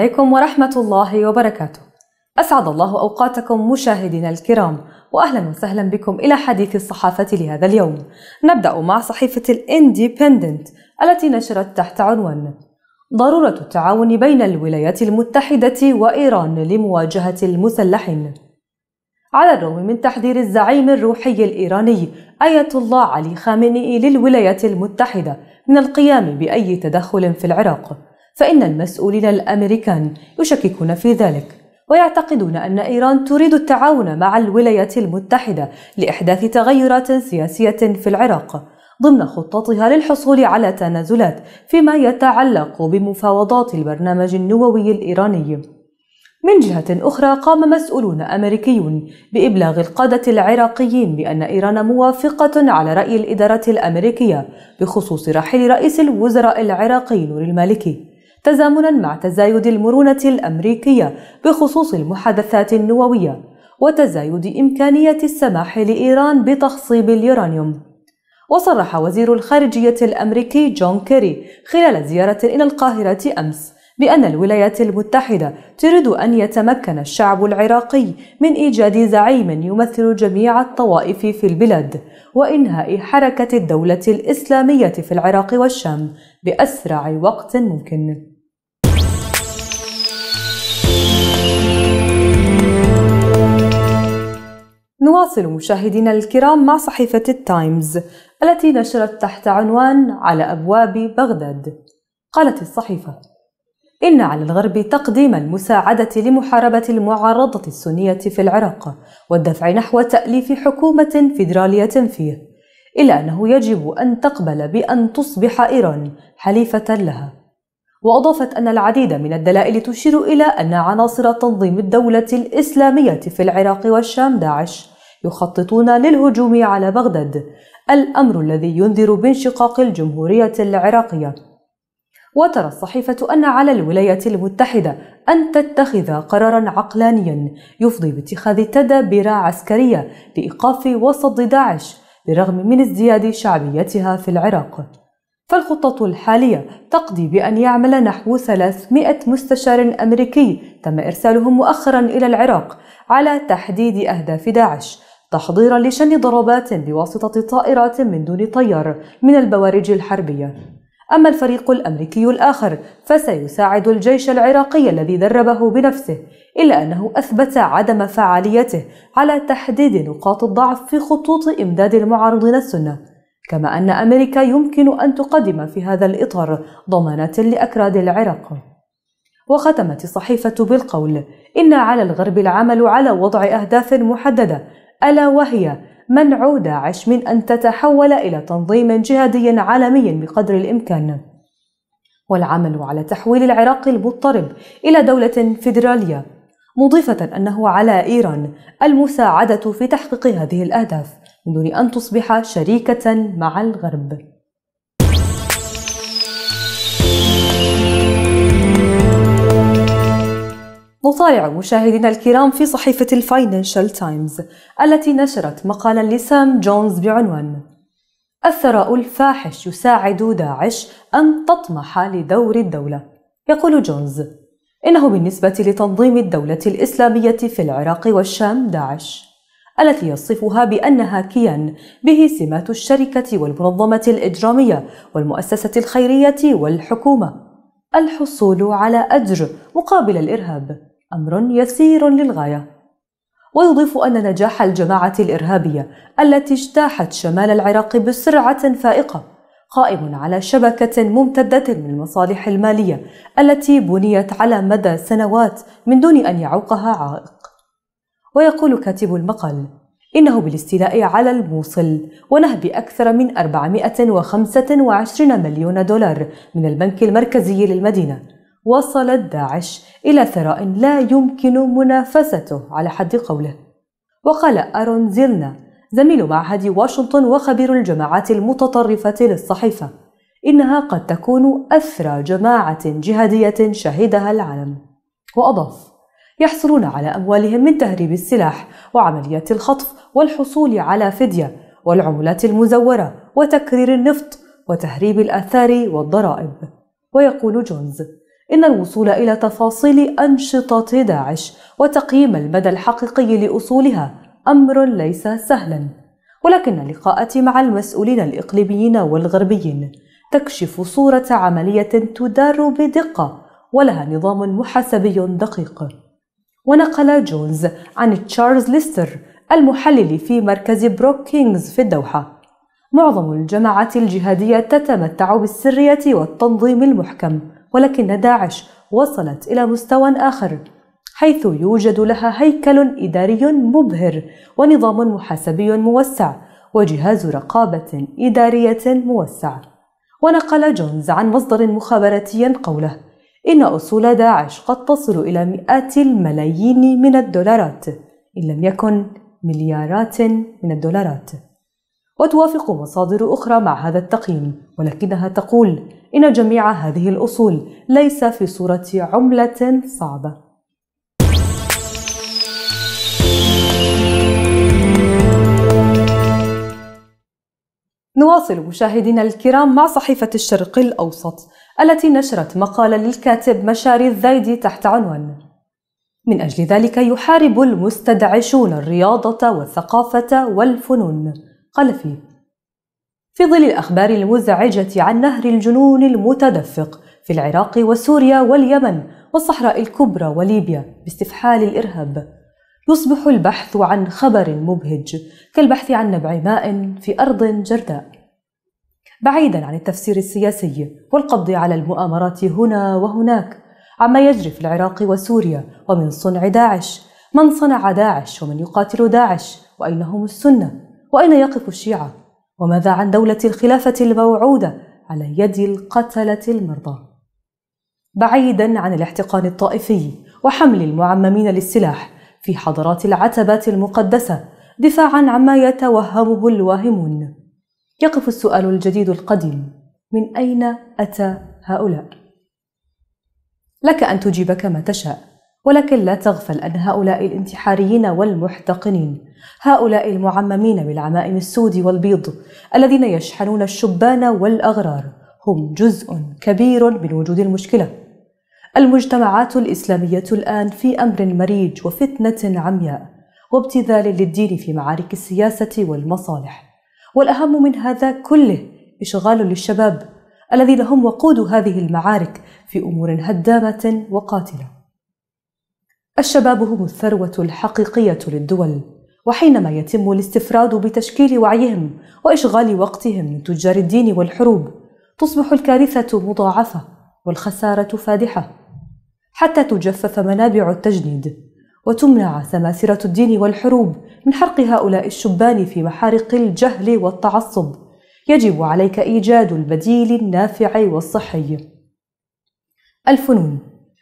عليكم ورحمة الله وبركاته. أسعد الله أوقاتكم مشاهدينا الكرام، وأهلا وسهلا بكم إلى حديث الصحافة لهذا اليوم. نبدأ مع صحيفة الانديبندنت التي نشرت تحت عنوان: ضرورة التعاون بين الولايات المتحدة وإيران لمواجهة المسلحين. على الرغم من تحذير الزعيم الروحي الإيراني آية الله علي خامنئي للولايات المتحدة من القيام بأي تدخل في العراق، فإن المسؤولين الأمريكان يشككون في ذلك ويعتقدون أن إيران تريد التعاون مع الولايات المتحدة لإحداث تغيرات سياسية في العراق ضمن خطتها للحصول على تنازلات فيما يتعلق بمفاوضات البرنامج النووي الإيراني. من جهة أخرى قام مسؤولون أمريكيون بإبلاغ القادة العراقيين بأن إيران موافقة على رأي الإدارة الأمريكية بخصوص رحيل رئيس الوزراء العراقي نور المالكي. تزامنا مع تزايد المرونة الأمريكية بخصوص المحادثات النووية وتزايد إمكانية السماح لإيران بتخصيب اليورانيوم وصرح وزير الخارجية الأمريكي جون كيري خلال زيارة إلى القاهرة أمس بأن الولايات المتحدة تريد أن يتمكن الشعب العراقي من إيجاد زعيم يمثل جميع الطوائف في البلاد وإنهاء حركة الدولة الإسلامية في العراق والشام بأسرع وقت ممكن. نواصل مشاهدينا الكرام مع صحيفة التايمز التي نشرت تحت عنوان على أبواب بغداد قالت الصحيفة إن على الغرب تقديم المساعدة لمحاربة المعارضة السنية في العراق والدفع نحو تأليف حكومة فيدرالية فيه إلا أنه يجب أن تقبل بأن تصبح إيران حليفة لها وأضافت أن العديد من الدلائل تشير إلى أن عناصر تنظيم الدولة الإسلامية في العراق والشام داعش يخططون للهجوم على بغداد الأمر الذي ينذر بانشقاق الجمهورية العراقية وترى الصحيفة أن على الولايات المتحدة أن تتخذ قرارا عقلانيا يفضي باتخاذ تدابير عسكرية لإيقاف وصد داعش بالرغم من ازدياد شعبيتها في العراق فالخطة الحالية تقضي بأن يعمل نحو 300 مستشار أمريكي تم إرسالهم مؤخرا إلى العراق على تحديد أهداف داعش تحضيرا لشن ضربات بواسطة طائرات من دون طيار من البوارج الحربية أما الفريق الأمريكي الآخر فسيساعد الجيش العراقي الذي دربه بنفسه إلا أنه أثبت عدم فعاليته على تحديد نقاط الضعف في خطوط إمداد المعارضين السنة كما أن أمريكا يمكن أن تقدم في هذا الإطار ضمانات لأكراد العراق وختمت الصحيفة بالقول إن على الغرب العمل على وضع أهداف محددة ألا وهي منع داعش من أن تتحول إلى تنظيم جهادي عالمي بقدر الإمكان والعمل على تحويل العراق المضطرب إلى دولة فيدرالية مضيفة أنه على إيران المساعدة في تحقيق هذه الأهداف من دون أن تصبح شريكة مع الغرب نطالع مشاهدينا الكرام في صحيفة الفاينانشال تايمز التي نشرت مقالا لسام جونز بعنوان الثراء الفاحش يساعد داعش أن تطمح لدور الدولة يقول جونز إنه بالنسبة لتنظيم الدولة الإسلامية في العراق والشام داعش التي يصفها بأنها كيان به سمات الشركة والمنظمة الإجرامية والمؤسسة الخيرية والحكومة الحصول على أجر مقابل الإرهاب أمر يسير للغاية ويضيف أن نجاح الجماعة الإرهابية التي اجتاحت شمال العراق بسرعة فائقة قائم على شبكة ممتدة من المصالح المالية التي بنيت على مدى سنوات من دون أن يعوقها عائق ويقول كاتب المقال إنه بالاستيلاء على الموصل ونهب أكثر من 425 مليون دولار من البنك المركزي للمدينة وصلت داعش إلى ثراء لا يمكن منافسته على حد قوله وقال أرون زيلنا زميل معهد واشنطن وخبير الجماعات المتطرفة للصحيفة إنها قد تكون أثرى جماعة جهادية شهدها العالم وأضاف يحصلون على أموالهم من تهريب السلاح وعمليات الخطف والحصول على فدية والعملات المزورة وتكرير النفط وتهريب الآثار والضرائب ويقول جونز إن الوصول إلى تفاصيل أنشطة داعش وتقييم المدى الحقيقي لأصولها أمر ليس سهلا ولكن لقاءاتي مع المسؤولين الإقليميين والغربيين تكشف صورة عملية تدار بدقة ولها نظام محاسبي دقيق ونقل جونز عن تشارلز ليستر المحلل في مركز بروك كينغز في الدوحة معظم الجماعات الجهادية تتمتع بالسرية والتنظيم المحكم ولكن داعش وصلت إلى مستوى آخر حيث يوجد لها هيكل إداري مبهر ونظام محاسبي موسع وجهاز رقابة إدارية موسع ونقل جونز عن مصدر مخابراتي قوله إن أصول داعش قد تصل إلى مئات الملايين من الدولارات إن لم يكن مليارات من الدولارات وتوافق مصادر أخرى مع هذا التقييم ولكنها تقول إن جميع هذه الأصول ليس في صورة عملة صعبة نواصل مشاهدينا الكرام مع صحيفة الشرق الأوسط التي نشرت مقالا للكاتب مشاري الزايدي تحت عنوان من أجل ذلك يحارب المستدعشون الرياضة والثقافة والفنون قال فيه في ظل الأخبار المزعجة عن نهر الجنون المتدفق في العراق وسوريا واليمن والصحراء الكبرى وليبيا باستفحال الإرهاب يصبح البحث عن خبر مبهج كالبحث عن نبع ماء في أرض جرداء بعيدا عن التفسير السياسي والقبض على المؤامرات هنا وهناك عما يجري في العراق وسوريا ومن صنع داعش من صنع داعش ومن يقاتل داعش واين هم السنه واين يقف الشيعه وماذا عن دوله الخلافه الموعوده على يد القتله المرضى بعيدا عن الاحتقان الطائفي وحمل المعممين للسلاح في حضرات العتبات المقدسه دفاعا عما يتوهمه الواهمون يقف السؤال الجديد القديم من أين أتى هؤلاء؟ لك أن تجيب كما تشاء ولكن لا تغفل أن هؤلاء الانتحاريين والمحتقنين هؤلاء المعممين بالعمائم السود والبيض الذين يشحنون الشبان والأغرار هم جزء كبير من وجود المشكلة المجتمعات الإسلامية الآن في أمر مريج وفتنة عمياء وابتذال للدين في معارك السياسة والمصالح والأهم من هذا كله إشغال للشباب الذين هم وقود هذه المعارك في أمور هدامة وقاتلة. الشباب هم الثروة الحقيقية للدول، وحينما يتم الاستفراد بتشكيل وعيهم وإشغال وقتهم من تجار الدين والحروب، تصبح الكارثة مضاعفة والخسارة فادحة، حتى تجفف منابع التجنيد وتمنع سماسرة الدين والحروب من حرق هؤلاء الشبان في محارق الجهل والتعصب يجب عليك إيجاد البديل النافع والصحي الفنون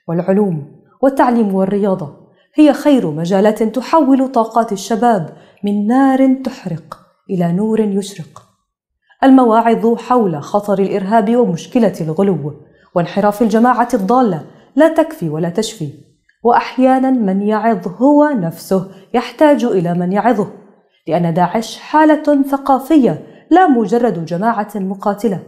والعلوم والتعليم والرياضة هي خير مجالات تحول طاقات الشباب من نار تحرق إلى نور يشرق المواعظ حول خطر الإرهاب ومشكلة الغلو وانحراف الجماعة الضالة لا تكفي ولا تشفي وأحيانا من يعظ هو نفسه يحتاج إلى من يعظه لأن داعش حالة ثقافية لا مجرد جماعة مقاتلة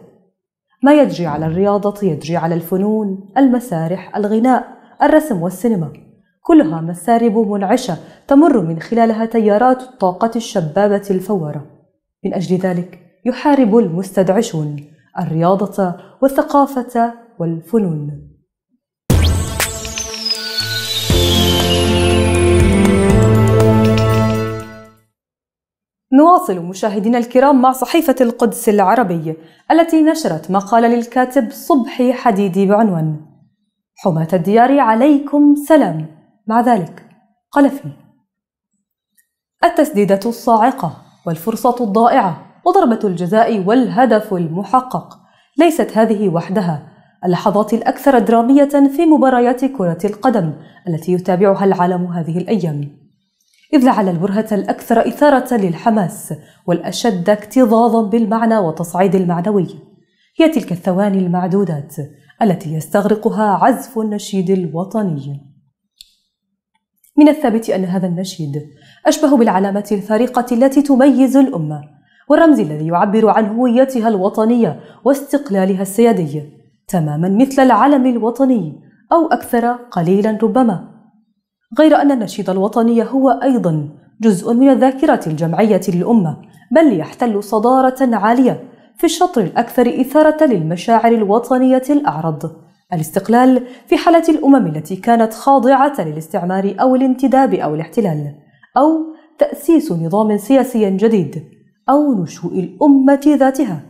ما يجري على الرياضة يجري على الفنون المسارح الغناء الرسم والسينما كلها مسارب منعشة تمر من خلالها تيارات الطاقة الشبابة الفورة من أجل ذلك يحارب المستدعشون الرياضة والثقافة والفنون نواصل مشاهدينا الكرام مع صحيفة القدس العربي التي نشرت مقال للكاتب صبحي حديدي بعنوان حماة الديار عليكم سلام مع ذلك قال فيه التسديدة الصاعقة والفرصة الضائعة وضربة الجزاء والهدف المحقق ليست هذه وحدها اللحظات الأكثر درامية في مباريات كرة القدم التي يتابعها العالم هذه الأيام إذ لعل البرهة الأكثر إثارة للحماس والأشد اكتظاظا بالمعنى وتصعيد المعنوي هي تلك الثواني المعدودات التي يستغرقها عزف النشيد الوطني من الثابت أن هذا النشيد أشبه بالعلامة الفارقة التي تميز الأمة والرمز الذي يعبر عن هويتها الوطنية واستقلالها السيادي تماما مثل العلم الوطني أو أكثر قليلا ربما غير أن النشيد الوطني هو أيضا جزء من الذاكرة الجمعية للأمة بل يحتل صدارة عالية في الشطر الأكثر إثارة للمشاعر الوطنية الأعرض الاستقلال في حالة الأمم التي كانت خاضعة للاستعمار أو الانتداب أو الاحتلال أو تأسيس نظام سياسي جديد أو نشوء الأمة ذاتها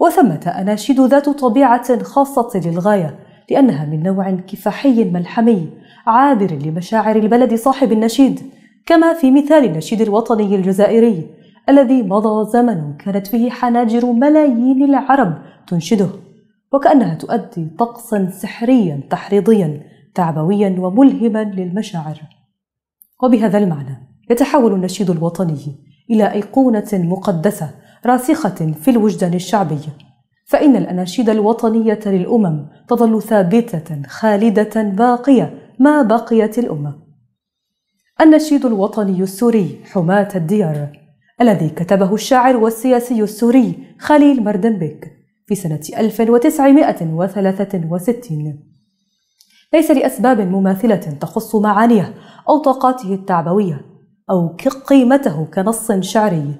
وثمة أناشيد ذات طبيعة خاصة للغاية لأنها من نوع كفاحي ملحمي عابر لمشاعر البلد صاحب النشيد كما في مثال النشيد الوطني الجزائري الذي مضى زمن كانت فيه حناجر ملايين العرب تنشده وكأنها تؤدي طقسا سحريا تحريضيا تعبويا وملهما للمشاعر وبهذا المعنى يتحول النشيد الوطني إلى أيقونة مقدسة راسخة في الوجدان الشعبي فإن الأناشيد الوطنية للأمم تظل ثابتة خالدة باقية ما بقيت الأمة. النشيد الوطني السوري حماة الديار الذي كتبه الشاعر والسياسي السوري خليل مردنبك في سنة 1963 ليس لأسباب مماثلة تخص معانيه أو طاقاته التعبوية أو قيمته كنص شعري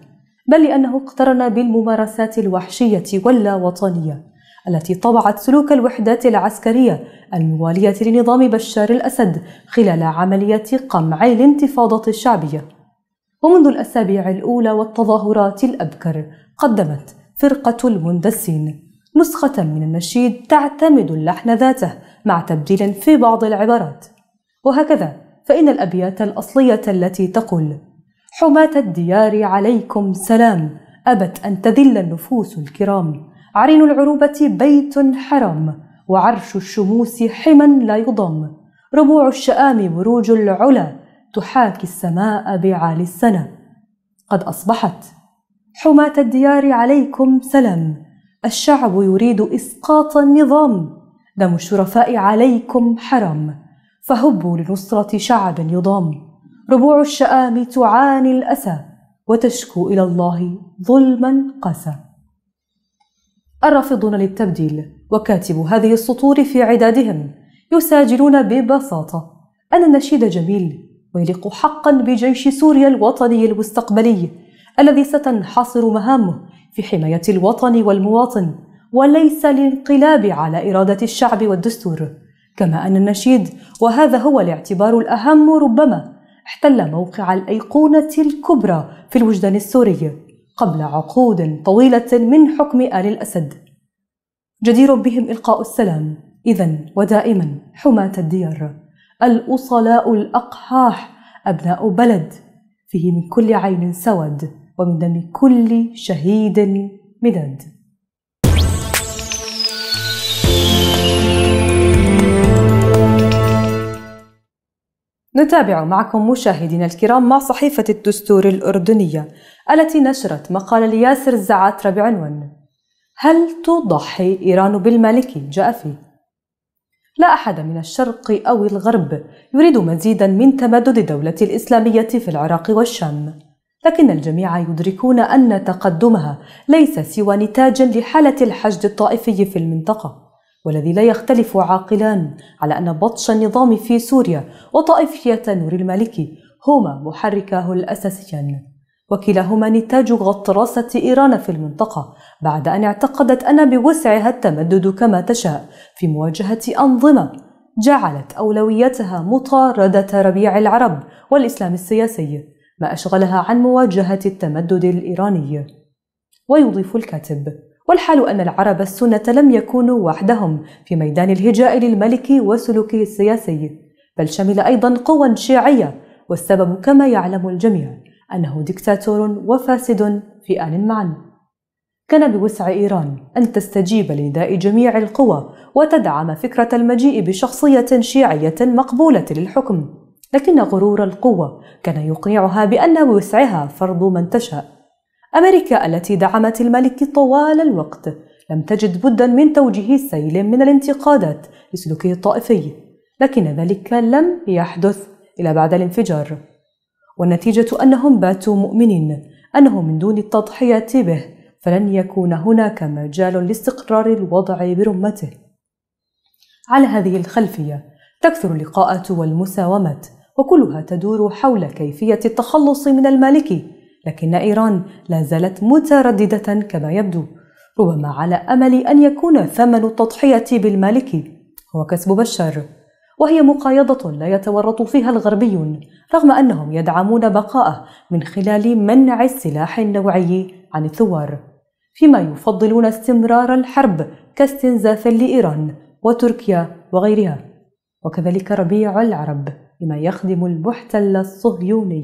بل لأنه اقترن بالممارسات الوحشية واللاوطنية التي طبعت سلوك الوحدات العسكرية الموالية لنظام بشار الأسد خلال عملية قمع الانتفاضة الشعبية ومنذ الأسابيع الأولى والتظاهرات الأبكر قدمت فرقة المندسين نسخة من النشيد تعتمد اللحن ذاته مع تبديل في بعض العبارات وهكذا فإن الأبيات الأصلية التي تقول حماة الديار عليكم سلام أبت أن تذل النفوس الكرام عرين العروبة بيت حرام وعرش الشموس حمى لا يضام ربوع الشآم بروج العلا تحاكي السماء بعالي السنة قد أصبحت حماة الديار عليكم سلام الشعب يريد إسقاط النظام دم الشرفاء عليكم حرام فهبوا لنصرة شعب يضام ربوع الشآم تعاني الأسى وتشكو إلى الله ظلما قسى الرافضون للتبديل وكاتب هذه السطور في عدادهم يساجلون ببساطة أن النشيد جميل ويليق حقا بجيش سوريا الوطني المستقبلي الذي ستنحصر مهامه في حماية الوطن والمواطن وليس الانقلاب على إرادة الشعب والدستور كما أن النشيد وهذا هو الاعتبار الأهم ربما احتل موقع الأيقونة الكبرى في الوجدان السوري قبل عقود طويلة من حكم آل الأسد جدير بهم إلقاء السلام إذا ودائما حماة الديار الأصلاء الأقحاح أبناء بلد فيه من كل عين سود ومن دم كل شهيد مداد نتابع معكم مشاهدينا الكرام مع صحيفة الدستور الأردنية التي نشرت مقال لياسر الزعاترة بعنوان هل تضحي إيران بالمالكي جاء فيه لا أحد من الشرق أو الغرب يريد مزيدا من تمدد الدولة الإسلامية في العراق والشام لكن الجميع يدركون أن تقدمها ليس سوى نتاج لحالة الحشد الطائفي في المنطقة والذي لا يختلف عاقلان على أن بطش النظام في سوريا وطائفية نور المالكي هما محركاه الأساسيان وكلاهما نتاج غطرسة إيران في المنطقة بعد أن اعتقدت أن بوسعها التمدد كما تشاء في مواجهة أنظمة جعلت أولويتها مطاردة ربيع العرب والإسلام السياسي ما أشغلها عن مواجهة التمدد الإيراني ويضيف الكاتب والحال أن العرب السنة لم يكونوا وحدهم في ميدان الهجاء للملك وسلوكه السياسي بل شمل أيضا قوى شيعية والسبب كما يعلم الجميع أنه دكتاتور وفاسد في آن معا كان بوسع إيران أن تستجيب لنداء جميع القوى وتدعم فكرة المجيء بشخصية شيعية مقبولة للحكم لكن غرور القوة كان يقنعها بأن بوسعها فرض من تشاء أمريكا التي دعمت الملك طوال الوقت لم تجد بدا من توجيه سيل من الانتقادات لسلوكه الطائفي لكن ذلك لم يحدث إلى بعد الانفجار والنتيجة أنهم باتوا مؤمنين أنه من دون التضحية به فلن يكون هناك مجال لاستقرار الوضع برمته على هذه الخلفية تكثر اللقاءات والمساومات وكلها تدور حول كيفية التخلص من المالكي لكن إيران لا زالت مترددة كما يبدو ربما على أمل أن يكون ثمن التضحية بالمالكي هو كسب بشار وهي مقايضة لا يتورط فيها الغربيون رغم أنهم يدعمون بقاءه من خلال منع السلاح النوعي عن الثوار فيما يفضلون استمرار الحرب كاستنزاف لإيران وتركيا وغيرها وكذلك ربيع العرب بما يخدم المحتل الصهيوني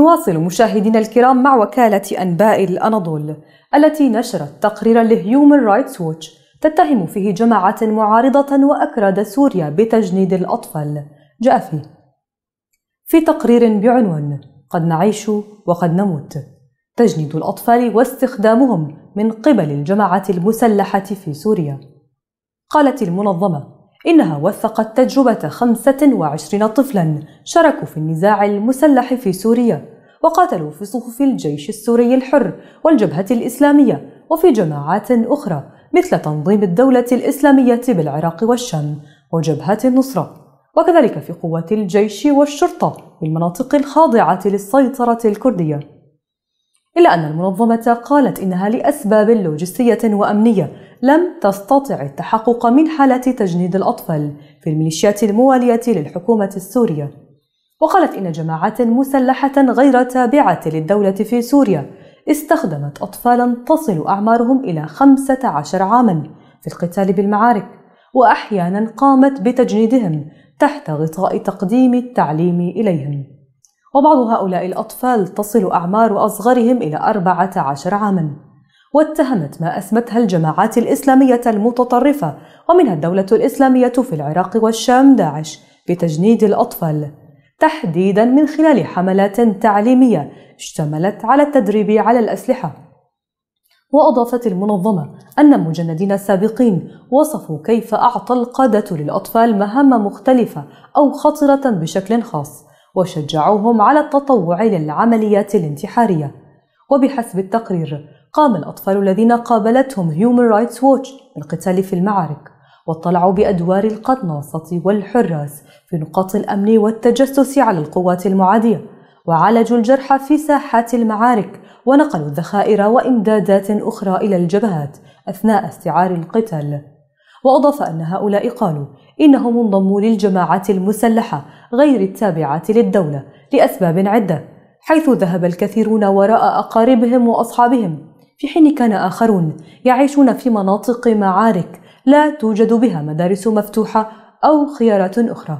نواصل مشاهدينا الكرام مع وكالة أنباء الأناضول التي نشرت تقريرا لهيومن رايتس ووتش تتهم فيه جماعة معارضة وأكراد سوريا بتجنيد الأطفال جاء فيه في تقرير بعنوان قد نعيش وقد نموت تجنيد الأطفال واستخدامهم من قبل الجماعة المسلحة في سوريا قالت المنظمة إنها وثقت تجربة 25 طفلا شاركوا في النزاع المسلح في سوريا وقاتلوا في صفوف الجيش السوري الحر والجبهة الإسلامية وفي جماعات أخرى مثل تنظيم الدولة الإسلامية بالعراق والشام وجبهة النصرة وكذلك في قوات الجيش والشرطة بالمناطق الخاضعة للسيطرة الكردية إلا أن المنظمة قالت إنها لأسباب لوجستية وأمنية لم تستطع التحقق من حالة تجنيد الأطفال في الميليشيات الموالية للحكومة السورية وقالت إن جماعات مسلحة غير تابعة للدولة في سوريا استخدمت أطفالا تصل أعمارهم إلى 15 عاما في القتال بالمعارك وأحيانا قامت بتجنيدهم تحت غطاء تقديم التعليم إليهم وبعض هؤلاء الأطفال تصل أعمار أصغرهم إلى 14 عاما واتهمت ما أسمتها الجماعات الإسلامية المتطرفة ومنها الدولة الإسلامية في العراق والشام داعش بتجنيد الأطفال تحديدا من خلال حملات تعليمية اشتملت على التدريب على الأسلحة وأضافت المنظمة أن مجندين سابقين وصفوا كيف أعطى القادة للأطفال مهام مختلفة أو خطرة بشكل خاص وشجعوهم على التطوع للعمليات الانتحارية وبحسب التقرير قام الأطفال الذين قابلتهم Human Rights Watch بالقتال في المعارك واطلعوا بأدوار القناصة والحراس في نقاط الأمن والتجسس على القوات المعادية وعالجوا الجرحى في ساحات المعارك ونقلوا الذخائر وإمدادات أخرى إلى الجبهات أثناء استعار القتال وأضاف أن هؤلاء قالوا إنهم انضموا للجماعات المسلحة غير التابعة للدولة لأسباب عدة حيث ذهب الكثيرون وراء أقاربهم وأصحابهم في حين كان آخرون يعيشون في مناطق معارك لا توجد بها مدارس مفتوحة أو خيارات أخرى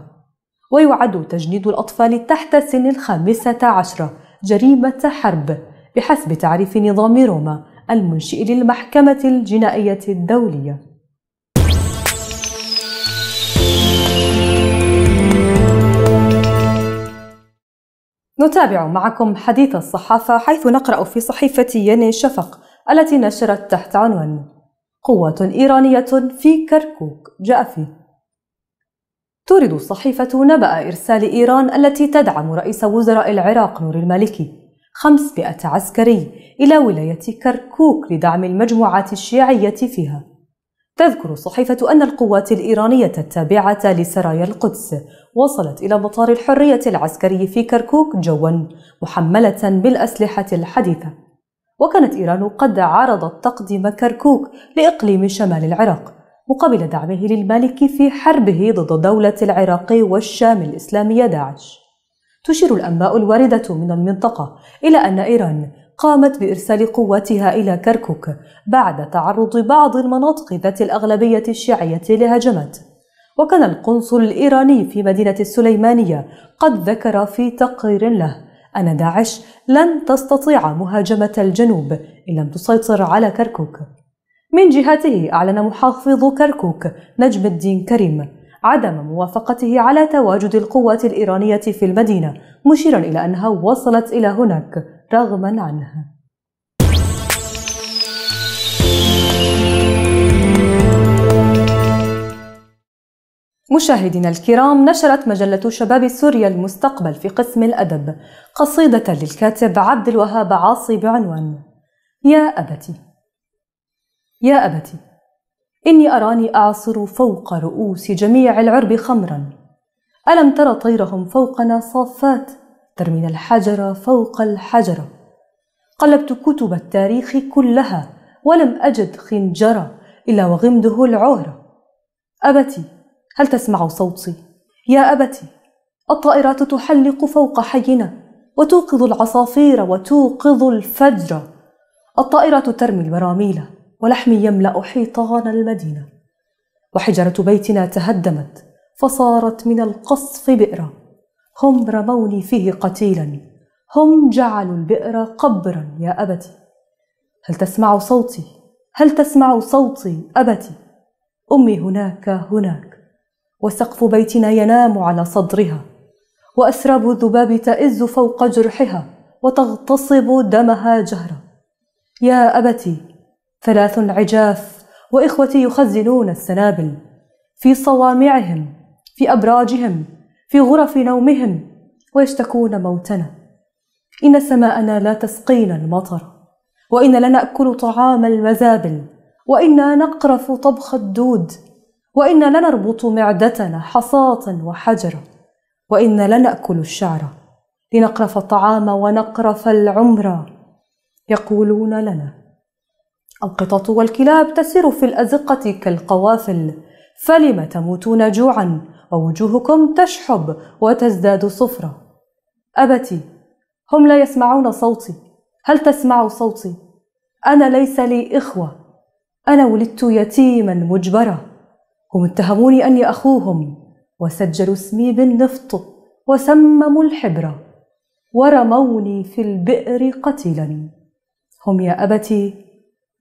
ويعد تجنيد الأطفال تحت سن الخامسة عشرة جريمة حرب بحسب تعريف نظام روما المنشئ للمحكمة الجنائية الدولية نتابع معكم حديث الصحافة حيث نقرأ في صحيفة يني شفق التي نشرت تحت عنوان قوة إيرانية في كركوك جافي تورد الصحيفة نبأ إرسال إيران التي تدعم رئيس وزراء العراق نور المالكي 500 عسكري إلى ولاية كركوك لدعم المجموعات الشيعية فيها تذكر الصحيفة أن القوات الإيرانية التابعة لسرايا القدس وصلت إلى مطار الحرية العسكري في كركوك جوا محملة بالأسلحة الحديثة وكانت إيران قد عرضت تقديم كركوك لإقليم شمال العراق مقابل دعمه للمالك في حربه ضد دولة العراق والشام الإسلامية داعش تشير الأنباء الواردة من المنطقة إلى أن إيران قامت بإرسال قواتها إلى كركوك بعد تعرض بعض المناطق ذات الأغلبية الشيعية لهجمات وكان القنصل الإيراني في مدينة السليمانية قد ذكر في تقرير له أن داعش لن تستطيع مهاجمة الجنوب إن لم تسيطر على كركوك. من جهته أعلن محافظ كركوك نجم الدين كريم عدم موافقته على تواجد القوات الإيرانية في المدينة، مشيرا إلى أنها وصلت إلى هناك رغما عنه. مشاهدينا الكرام نشرت مجلة شباب سوريا المستقبل في قسم الأدب قصيدة للكاتب عبد الوهاب عاصي بعنوان يا أبتي يا أبتي إني أراني أعصر فوق رؤوس جميع العرب خمرا ألم ترى طيرهم فوقنا صافات ترمين الحجر فوق الحجر قلبت كتب التاريخ كلها ولم أجد خنجرة إلا وغمده العهر أبتي هل تسمع صوتي يا ابتي الطائرات تحلق فوق حينا وتوقظ العصافير وتوقظ الفجر الطائرات ترمي البراميل ولحمي يملا حيطان المدينه وحجره بيتنا تهدمت فصارت من القصف بئرا هم رموني فيه قتيلا هم جعلوا البئر قبرا يا ابتي هل تسمع صوتي هل تسمع صوتي ابتي امي هناك هناك وسقف بيتنا ينام على صدرها واسراب الذباب تئز فوق جرحها وتغتصب دمها جهرا يا ابتي ثلاث عجاف واخوتي يخزنون السنابل في صوامعهم في ابراجهم في غرف نومهم ويشتكون موتنا ان سماءنا لا تسقينا المطر وإن لنأكل طعام المزابل وإنا نقرف طبخ الدود وإن لنربط معدتنا حصاة وحجرة وإن لنأكل الشعر لنقرف الطعام ونقرف العمر يقولون لنا القطط والكلاب تسير في الأزقة كالقوافل فلم تموتون جوعا ووجوهكم تشحب وتزداد صفرة أبتي هم لا يسمعون صوتي هل تسمع صوتي أنا ليس لي إخوة أنا ولدت يتيما مجبرا هم اتهموني أني أخوهم وسجلوا اسمي بالنفط وسمموا الحبرة ورموني في البئر قتلا هم يا أبتي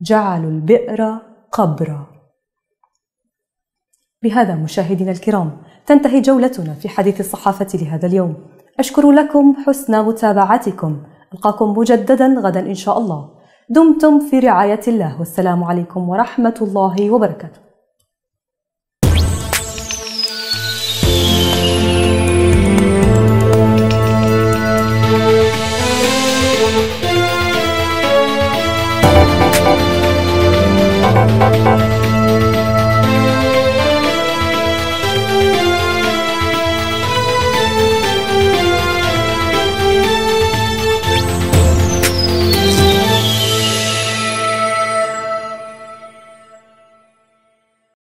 جعلوا البئر قبرا بهذا مشاهدينا الكرام تنتهي جولتنا في حديث الصحافة لهذا اليوم أشكر لكم حسن متابعتكم ألقاكم مجددا غدا إن شاء الله دمتم في رعاية الله والسلام عليكم ورحمة الله وبركاته